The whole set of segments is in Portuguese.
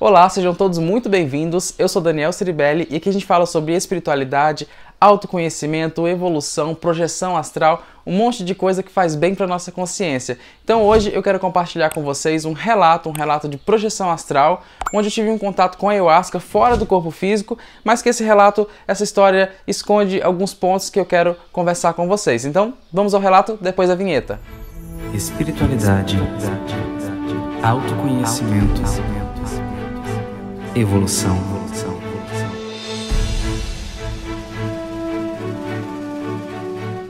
Olá, sejam todos muito bem-vindos. Eu sou Daniel Ciribelli e aqui a gente fala sobre espiritualidade, autoconhecimento, evolução, projeção astral, um monte de coisa que faz bem para nossa consciência. Então hoje eu quero compartilhar com vocês um relato, um relato de projeção astral, onde eu tive um contato com a ayahuasca fora do corpo físico, mas que esse relato, essa história esconde alguns pontos que eu quero conversar com vocês. Então, vamos ao relato depois da vinheta. Espiritualidade, autoconhecimento, autoconhecimento Evolução.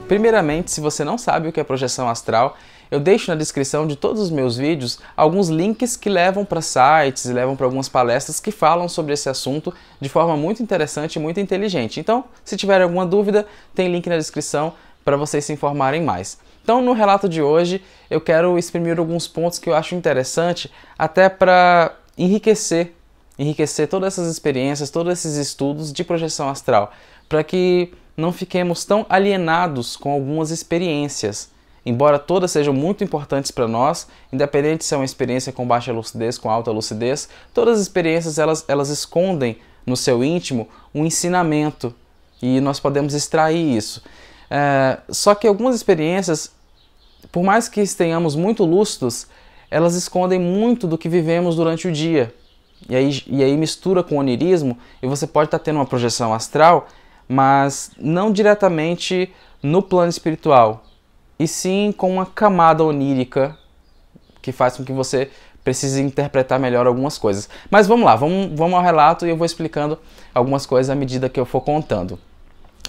Primeiramente, se você não sabe o que é projeção astral, eu deixo na descrição de todos os meus vídeos alguns links que levam para sites e levam para algumas palestras que falam sobre esse assunto de forma muito interessante e muito inteligente. Então, se tiver alguma dúvida, tem link na descrição para vocês se informarem mais. Então, no relato de hoje, eu quero exprimir alguns pontos que eu acho interessante, até para enriquecer enriquecer todas essas experiências, todos esses estudos de projeção astral, para que não fiquemos tão alienados com algumas experiências. Embora todas sejam muito importantes para nós, independente se é uma experiência com baixa lucidez, com alta lucidez, todas as experiências elas, elas escondem no seu íntimo um ensinamento e nós podemos extrair isso. É, só que algumas experiências, por mais que estejamos muito lúcidos, elas escondem muito do que vivemos durante o dia e aí, e aí mistura com onirismo e você pode estar tá tendo uma projeção astral, mas não diretamente no plano espiritual, e sim com uma camada onírica que faz com que você precise interpretar melhor algumas coisas. Mas vamos lá, vamos, vamos ao relato e eu vou explicando algumas coisas à medida que eu for contando.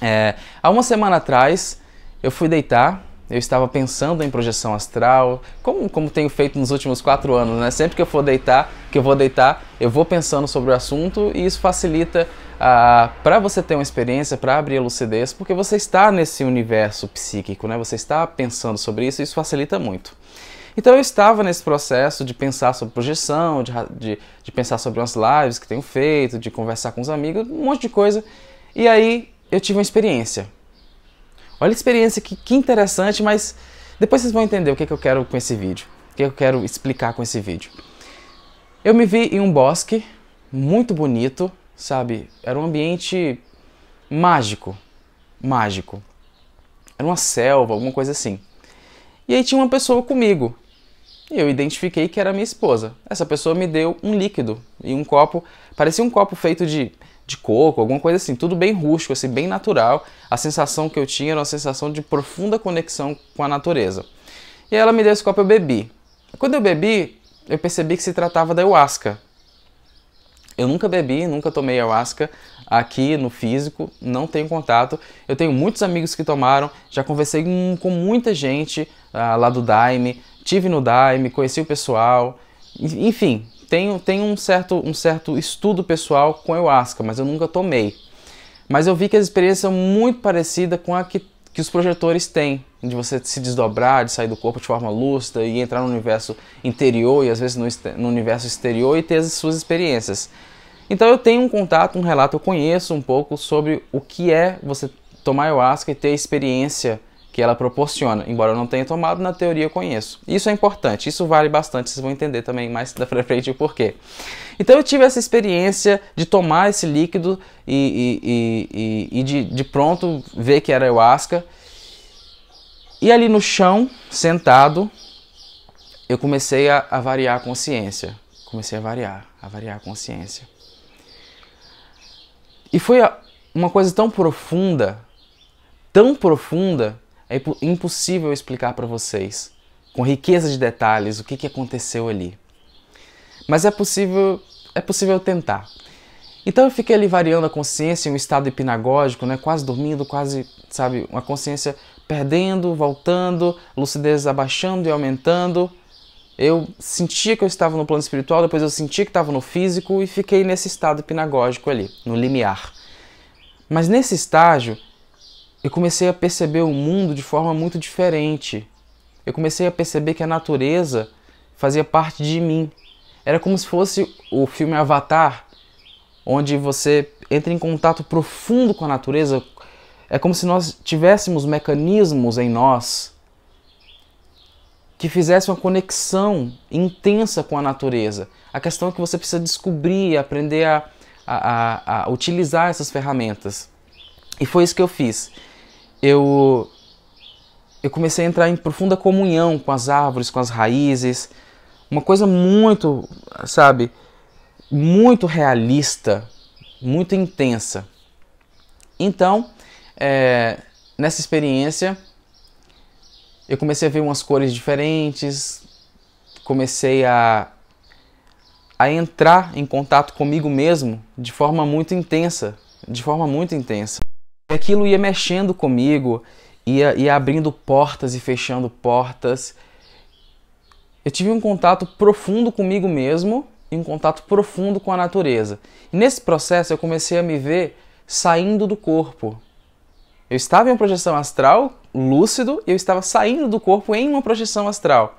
É, há uma semana atrás, eu fui deitar eu estava pensando em projeção astral, como, como tenho feito nos últimos quatro anos, né? Sempre que eu for deitar, que eu vou deitar, eu vou pensando sobre o assunto e isso facilita ah, para você ter uma experiência, para abrir a lucidez, porque você está nesse universo psíquico, né? Você está pensando sobre isso e isso facilita muito. Então eu estava nesse processo de pensar sobre projeção, de, de, de pensar sobre umas lives que tenho feito, de conversar com os amigos, um monte de coisa. E aí eu tive uma experiência Olha a experiência que, que interessante, mas depois vocês vão entender o que, que eu quero com esse vídeo, o que eu quero explicar com esse vídeo. Eu me vi em um bosque muito bonito, sabe? Era um ambiente mágico, mágico. Era uma selva, alguma coisa assim. E aí tinha uma pessoa comigo. E eu identifiquei que era minha esposa. Essa pessoa me deu um líquido e um copo, parecia um copo feito de de coco, alguma coisa assim, tudo bem rústico, assim, bem natural. A sensação que eu tinha era uma sensação de profunda conexão com a natureza. E ela me deu esse copo eu bebi. Quando eu bebi, eu percebi que se tratava da ayahuasca. Eu nunca bebi, nunca tomei ayahuasca aqui no físico, não tenho contato. Eu tenho muitos amigos que tomaram, já conversei com muita gente ah, lá do Daime, tive no Daime, conheci o pessoal, enfim, tenho, tenho um, certo, um certo estudo pessoal com ayahuasca, mas eu nunca tomei. Mas eu vi que as experiências são muito parecidas com a que, que os projetores têm, de você se desdobrar, de sair do corpo de forma lúcida e entrar no universo interior e às vezes no, no universo exterior e ter as suas experiências. Então eu tenho um contato, um relato, eu conheço um pouco sobre o que é você tomar ayahuasca e ter experiência que ela proporciona, embora eu não tenha tomado, na teoria eu conheço. Isso é importante, isso vale bastante, vocês vão entender também mais da frente o porquê. Então eu tive essa experiência de tomar esse líquido e, e, e, e de, de, pronto ver que era ayahuasca. E ali no chão, sentado, eu comecei a, a variar a consciência. Comecei a variar, a variar a consciência. E foi uma coisa tão profunda, tão profunda, é impossível explicar para vocês, com riqueza de detalhes, o que, que aconteceu ali. Mas é possível, é possível tentar. Então eu fiquei ali variando a consciência em um estado hipnagógico, né? quase dormindo, quase, sabe, uma consciência perdendo, voltando, lucidez abaixando e aumentando. Eu sentia que eu estava no plano espiritual, depois eu sentia que estava no físico e fiquei nesse estado hipnagógico ali, no limiar. Mas nesse estágio, eu comecei a perceber o mundo de forma muito diferente. Eu comecei a perceber que a natureza fazia parte de mim. Era como se fosse o filme Avatar, onde você entra em contato profundo com a natureza. É como se nós tivéssemos mecanismos em nós que fizessem uma conexão intensa com a natureza. A questão é que você precisa descobrir, aprender a, a, a, a utilizar essas ferramentas. E foi isso que eu fiz eu eu comecei a entrar em profunda comunhão com as árvores, com as raízes, uma coisa muito, sabe, muito realista, muito intensa. Então, é, nessa experiência, eu comecei a ver umas cores diferentes, comecei a, a entrar em contato comigo mesmo de forma muito intensa, de forma muito intensa. E aquilo ia mexendo comigo, ia, ia abrindo portas e fechando portas. Eu tive um contato profundo comigo mesmo e um contato profundo com a natureza. E nesse processo eu comecei a me ver saindo do corpo. Eu estava em uma projeção astral, lúcido, e eu estava saindo do corpo em uma projeção astral.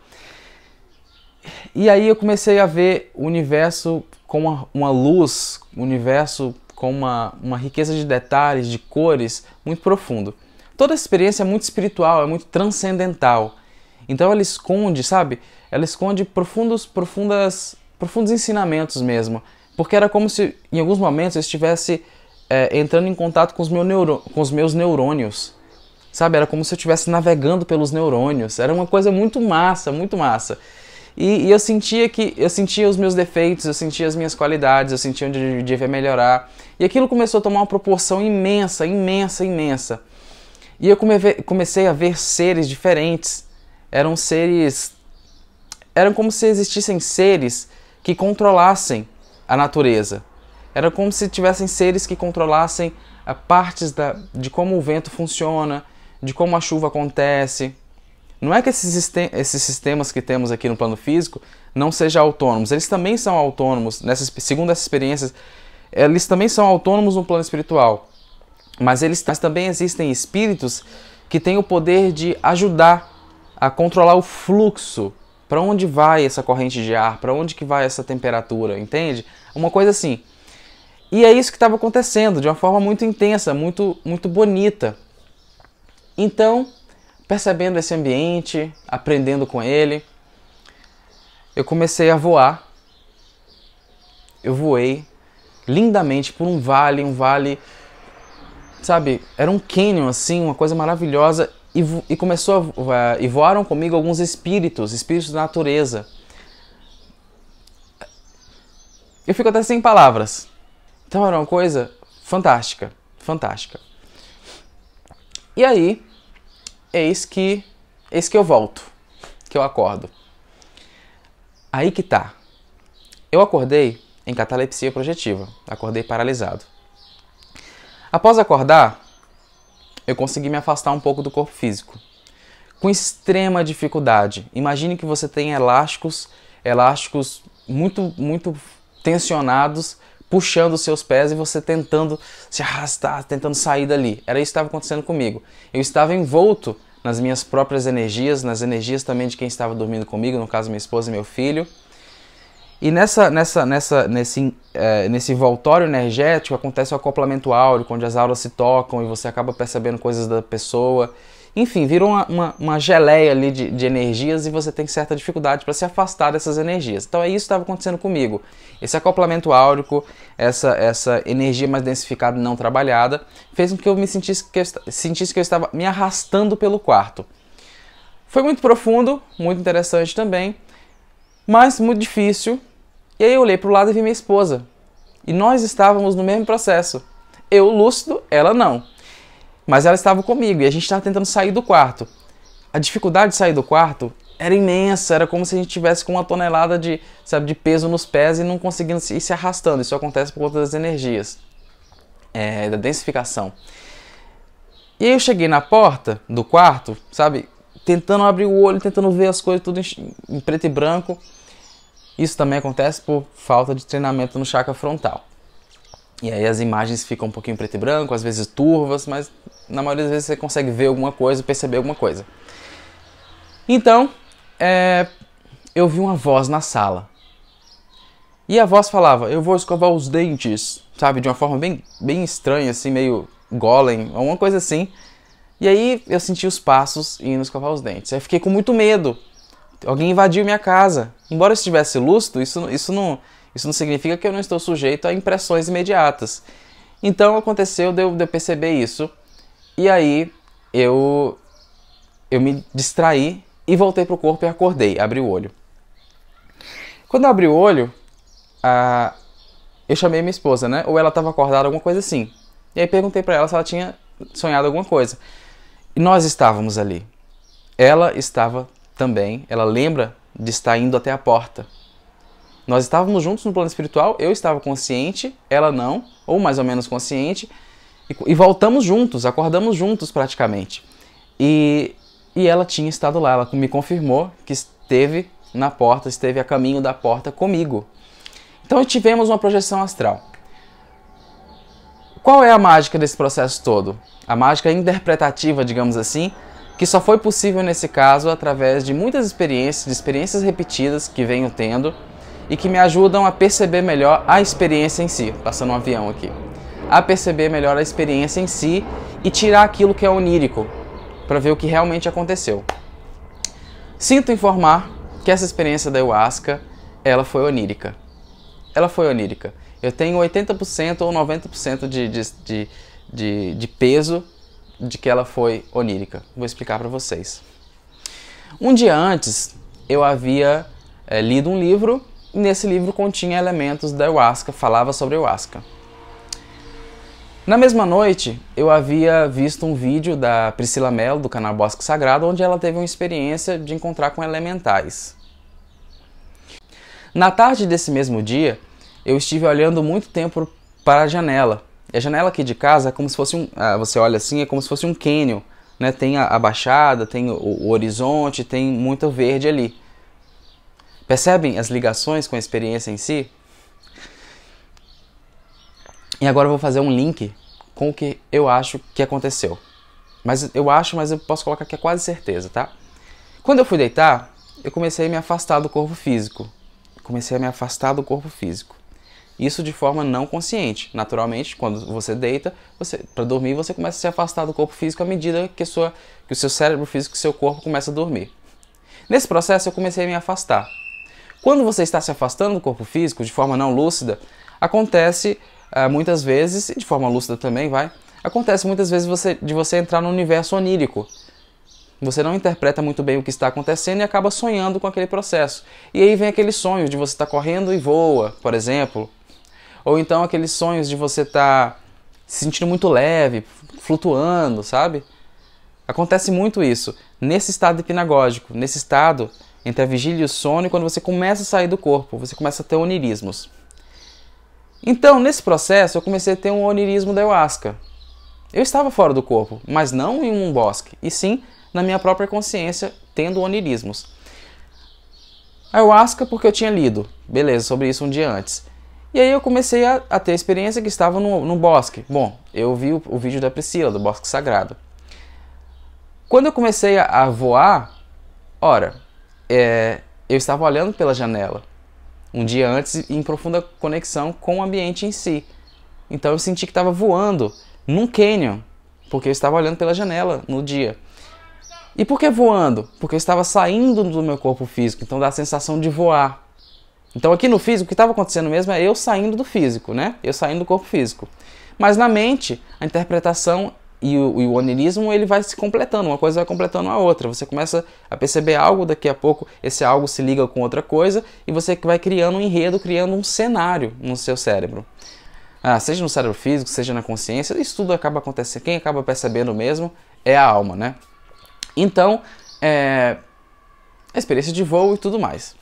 E aí eu comecei a ver o universo com uma, uma luz, o universo com uma, uma riqueza de detalhes, de cores muito profundo. Toda essa experiência é muito espiritual, é muito transcendental. Então ela esconde, sabe? Ela esconde profundos, profundas, profundos ensinamentos mesmo, porque era como se em alguns momentos eu estivesse é, entrando em contato com os, meu neuro, com os meus neurônios, sabe? Era como se eu estivesse navegando pelos neurônios. Era uma coisa muito massa, muito massa. E, e, eu sentia que eu sentia os meus defeitos, eu sentia as minhas qualidades, eu sentia onde eu devia melhorar. E aquilo começou a tomar uma proporção imensa, imensa, imensa. E eu comecei a ver seres diferentes. Eram seres. Eram como se existissem seres que controlassem a natureza. Era como se tivessem seres que controlassem ah, partes da, de como o vento funciona, de como a chuva acontece, não é que esses, esses sistemas que temos aqui no plano físico não sejam autônomos, eles também são autônomos, nessas, segundo essas experiências, eles também são autônomos no plano espiritual. Mas eles mas também existem espíritos que têm o poder de ajudar a controlar o fluxo. Para onde vai essa corrente de ar? Para onde que vai essa temperatura? Entende? Uma coisa assim. E é isso que estava acontecendo de uma forma muito intensa, muito muito bonita. Então, percebendo esse ambiente, aprendendo com ele. Eu comecei a voar. Eu voei lindamente por um vale, um vale, sabe? Era um canyon assim, uma coisa maravilhosa. E, e começou a, eh, e voaram comigo alguns espíritos, espíritos da natureza. Eu fico até sem palavras. Então era uma coisa fantástica, fantástica. E aí, eis que, eis que eu volto, que eu acordo. Aí que tá. Eu acordei em catalepsia projetiva, acordei paralisado. Após acordar, eu consegui me afastar um pouco do corpo físico. Com extrema dificuldade. Imagine que você tem elásticos, elásticos muito, muito tensionados puxando os seus pés e você tentando se arrastar, tentando sair dali. Era isso que estava acontecendo comigo. Eu estava envolto nas minhas próprias energias, nas energias também de quem estava dormindo comigo, no caso minha esposa e meu filho. E nessa, nessa, nessa, nesse, é, nesse voltório energético acontece o acoplamento áureo, onde as aulas se tocam e você acaba percebendo coisas da pessoa enfim, virou uma, uma, uma geleia ali de, de, energias e você tem certa dificuldade para se afastar dessas energias. Então é isso que estava acontecendo comigo. Esse acoplamento áurico, essa, essa energia mais densificada e não trabalhada, fez com que eu me sentisse que eu, sentisse que eu estava me arrastando pelo quarto. Foi muito profundo, muito interessante também, mas muito difícil. E aí eu olhei para o lado e vi minha esposa. E nós estávamos no mesmo processo. Eu lúcido, ela não mas ela estava comigo e a gente estava tentando sair do quarto. A dificuldade de sair do quarto era imensa, era como se a gente tivesse com uma tonelada de, sabe, de peso nos pés e não conseguindo ir se arrastando. Isso acontece por conta das energias, é, da densificação. E aí eu cheguei na porta do quarto, sabe, tentando abrir o olho, tentando ver as coisas tudo em, preto e branco. Isso também acontece por falta de treinamento no chakra frontal. E aí as imagens ficam um pouquinho preto e branco, às vezes turvas, mas na maioria das vezes você consegue ver alguma coisa, perceber alguma coisa. Então, é, eu vi uma voz na sala. E a voz falava, eu vou escovar os dentes, sabe? De uma forma bem, bem estranha, assim, meio golem, alguma coisa assim. E aí eu senti os passos indo escovar os dentes. Aí fiquei com muito medo. Alguém invadiu minha casa. Embora eu estivesse lúcido, isso, isso não isso não significa que eu não estou sujeito a impressões imediatas. Então aconteceu de eu, perceber isso. E aí eu, eu me distraí e voltei para o corpo e acordei, abri o olho. Quando eu abri o olho, eu chamei minha esposa, né? Ou ela estava acordada, alguma coisa assim. E aí perguntei para ela se ela tinha sonhado alguma coisa. E nós estávamos ali. Ela estava também, ela lembra de estar indo até a porta nós estávamos juntos no plano espiritual, eu estava consciente, ela não, ou mais ou menos consciente, e, e voltamos juntos, acordamos juntos praticamente. E, e ela tinha estado lá, ela me confirmou que esteve na porta, esteve a caminho da porta comigo. Então tivemos uma projeção astral. Qual é a mágica desse processo todo? A mágica interpretativa, digamos assim, que só foi possível nesse caso através de muitas experiências, de experiências repetidas que venho tendo e que me ajudam a perceber melhor a experiência em si, passando um avião aqui, a perceber melhor a experiência em si e tirar aquilo que é onírico para ver o que realmente aconteceu. Sinto informar que essa experiência da ayahuasca, ela foi onírica. Ela foi onírica. Eu tenho 80% ou 90% de, de, de, de peso de que ela foi onírica. Vou explicar para vocês. Um dia antes, eu havia é, lido um livro nesse livro continha elementos da ayahuasca, falava sobre ayahuasca. Na mesma noite, eu havia visto um vídeo da Priscila Mello, do canal Bosque Sagrado, onde ela teve uma experiência de encontrar com elementais. Na tarde desse mesmo dia, eu estive olhando muito tempo para a janela. E a janela aqui de casa é como se fosse um. Ah, você olha assim, é como se fosse um cânion. Né? Tem a, baixada, tem o, o horizonte, tem muito verde ali. Percebem as ligações com a experiência em si? E agora eu vou fazer um link com o que eu acho que aconteceu. Mas eu acho, mas eu posso colocar que é quase certeza, tá? Quando eu fui deitar, eu comecei a me afastar do corpo físico. Comecei a me afastar do corpo físico. Isso de forma não consciente. Naturalmente, quando você deita, você para dormir, você começa a se afastar do corpo físico à medida que, sua, que o seu cérebro físico e seu corpo começa a dormir. Nesse processo, eu comecei a me afastar. Quando você está se afastando do corpo físico de forma não lúcida, acontece uh, muitas vezes, e de forma lúcida também, vai, acontece muitas vezes você, de você entrar no universo onírico. Você não interpreta muito bem o que está acontecendo e acaba sonhando com aquele processo. E aí vem aquele sonho de você estar tá correndo e voa, por exemplo. Ou então aqueles sonhos de você estar tá se sentindo muito leve, flutuando, sabe? Acontece muito isso nesse estado hipnagógico, nesse estado entre a vigília e o sono e quando você começa a sair do corpo, você começa a ter onirismos. Então, nesse processo, eu comecei a ter um onirismo da ayahuasca. Eu estava fora do corpo, mas não em um bosque, e sim na minha própria consciência, tendo onirismos. Ayahuasca, porque eu tinha lido, beleza, sobre isso um dia antes. E aí eu comecei a, a ter a experiência que estava no, no bosque. Bom, eu vi o, o, vídeo da Priscila, do Bosque Sagrado. Quando eu comecei a, a voar, ora, é, eu estava olhando pela janela um dia antes em profunda conexão com o ambiente em si. Então eu senti que estava voando num canyon, porque eu estava olhando pela janela no dia. E por que voando? Porque eu estava saindo do meu corpo físico, então dá a sensação de voar. Então aqui no físico, o que estava acontecendo mesmo é eu saindo do físico, né? Eu saindo do corpo físico. Mas na mente, a interpretação e o, e o onirismo ele vai se completando, uma coisa vai completando a outra. Você começa a perceber algo, daqui a pouco esse algo se liga com outra coisa e você vai criando um enredo, criando um cenário no seu cérebro. Ah, seja no cérebro físico, seja na consciência, isso tudo acaba acontecendo. Quem acaba percebendo mesmo é a alma, né? Então, é, a experiência de voo e tudo mais.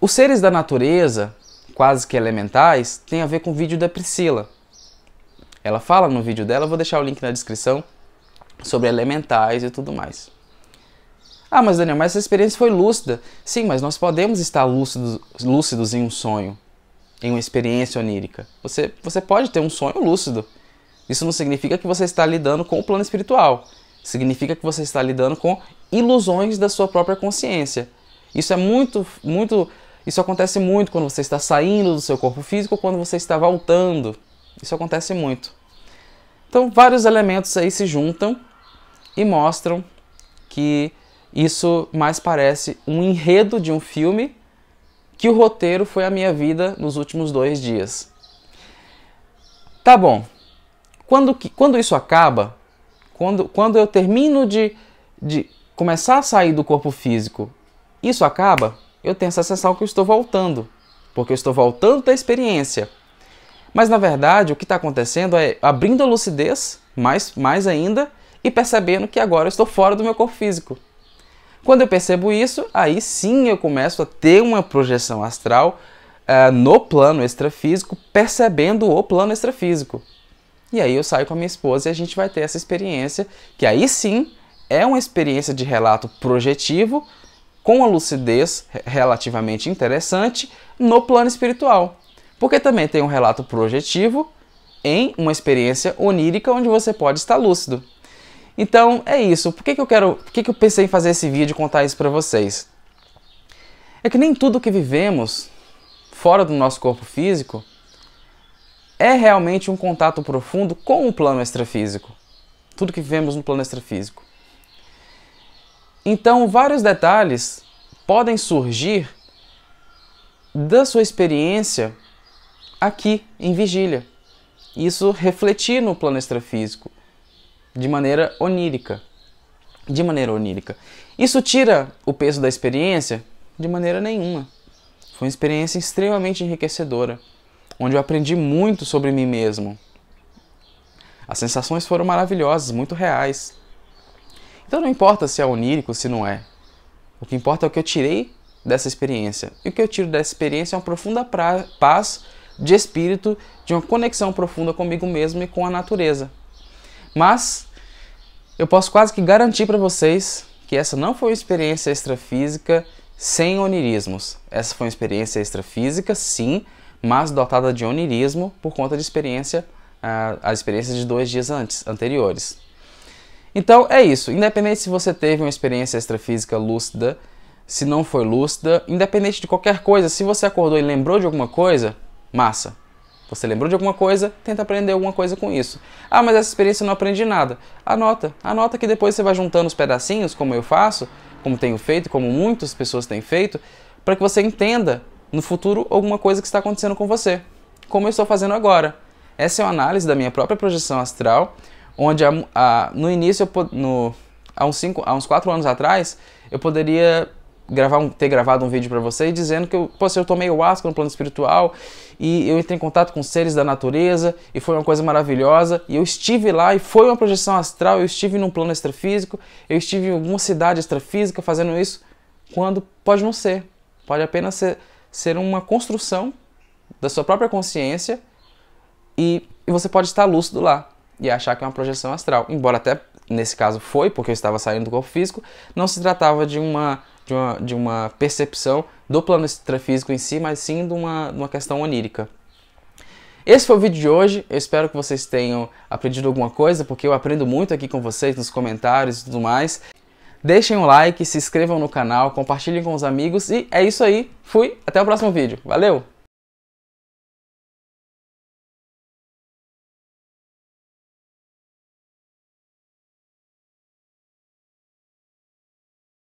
Os seres da natureza, quase que elementais, tem a ver com o vídeo da Priscila. Ela fala no vídeo dela, vou deixar o link na descrição, sobre elementais e tudo mais. Ah, mas Daniel, mas essa experiência foi lúcida. Sim, mas nós podemos estar lúcidos, lúcidos em um sonho, em uma experiência onírica. Você, você pode ter um sonho lúcido. Isso não significa que você está lidando com o plano espiritual. Significa que você está lidando com ilusões da sua própria consciência. Isso é muito, muito. Isso acontece muito quando você está saindo do seu corpo físico ou quando você está voltando isso acontece muito. Então, vários elementos aí se juntam e mostram que isso mais parece um enredo de um filme que o roteiro foi a minha vida nos últimos dois dias. Tá bom. Quando, quando isso acaba, quando, quando eu termino de, de começar a sair do corpo físico, isso acaba, eu tenho essa sensação que eu estou voltando. Porque eu estou voltando da experiência. Mas na verdade, o que está acontecendo é abrindo a lucidez, mais, mais ainda, e percebendo que agora eu estou fora do meu corpo físico. Quando eu percebo isso, aí sim eu começo a ter uma projeção astral uh, no plano extrafísico, percebendo o plano extrafísico. E aí eu saio com a minha esposa e a gente vai ter essa experiência, que aí sim é uma experiência de relato projetivo, com a lucidez relativamente interessante, no plano espiritual porque também tem um relato projetivo em uma experiência onírica onde você pode estar lúcido. Então é isso. Por que, que eu quero. Por que, que eu pensei em fazer esse vídeo e contar isso para vocês? É que nem tudo que vivemos fora do nosso corpo físico é realmente um contato profundo com o plano extrafísico. Tudo que vivemos no plano extrafísico. Então, vários detalhes podem surgir da sua experiência aqui em vigília. Isso refletir no plano extrafísico de maneira onírica. De maneira onírica. Isso tira o peso da experiência? De maneira nenhuma. Foi uma experiência extremamente enriquecedora, onde eu aprendi muito sobre mim mesmo. As sensações foram maravilhosas, muito reais. Então não importa se é onírico, se não é. O que importa é o que eu tirei dessa experiência. E o que eu tiro dessa experiência é uma profunda paz de espírito, de uma conexão profunda comigo mesmo e com a natureza. Mas eu posso quase que garantir para vocês que essa não foi uma experiência extrafísica sem onirismos. Essa foi uma experiência extrafísica, sim, mas dotada de onirismo por conta de experiência, ah, as a experiência de dois dias antes, anteriores. Então é isso. Independente se você teve uma experiência extrafísica lúcida, se não foi lúcida, independente de qualquer coisa, se você acordou e lembrou de alguma coisa, Massa. Você lembrou de alguma coisa? Tenta aprender alguma coisa com isso. Ah, mas essa experiência eu não aprendi nada. Anota. Anota que depois você vai juntando os pedacinhos, como eu faço, como tenho feito, como muitas pessoas têm feito, para que você entenda no futuro alguma coisa que está acontecendo com você. Como eu estou fazendo agora. Essa é uma análise da minha própria projeção astral, onde a, a, no início, eu, no, há, uns cinco, há uns quatro anos atrás, eu poderia gravar um, ter gravado um vídeo para vocês dizendo que eu, pô, assim, eu tomei o asco no plano espiritual e eu entrei em contato com seres da natureza e foi uma coisa maravilhosa. E eu estive lá e foi uma projeção astral, eu estive num plano extrafísico, eu estive em alguma cidade extrafísica fazendo isso, quando pode não ser. Pode apenas ser, ser uma construção da sua própria consciência e, e você pode estar lúcido lá e achar que é uma projeção astral. Embora até nesse caso foi, porque eu estava saindo do corpo físico, não se tratava de uma de uma, de uma percepção do plano extrafísico em si, mas sim de uma, de uma questão onírica. Esse foi o vídeo de hoje. Eu espero que vocês tenham aprendido alguma coisa, porque eu aprendo muito aqui com vocês nos comentários e tudo mais. Deixem um like, se inscrevam no canal, compartilhem com os amigos e é isso aí. Fui, até o próximo vídeo. Valeu!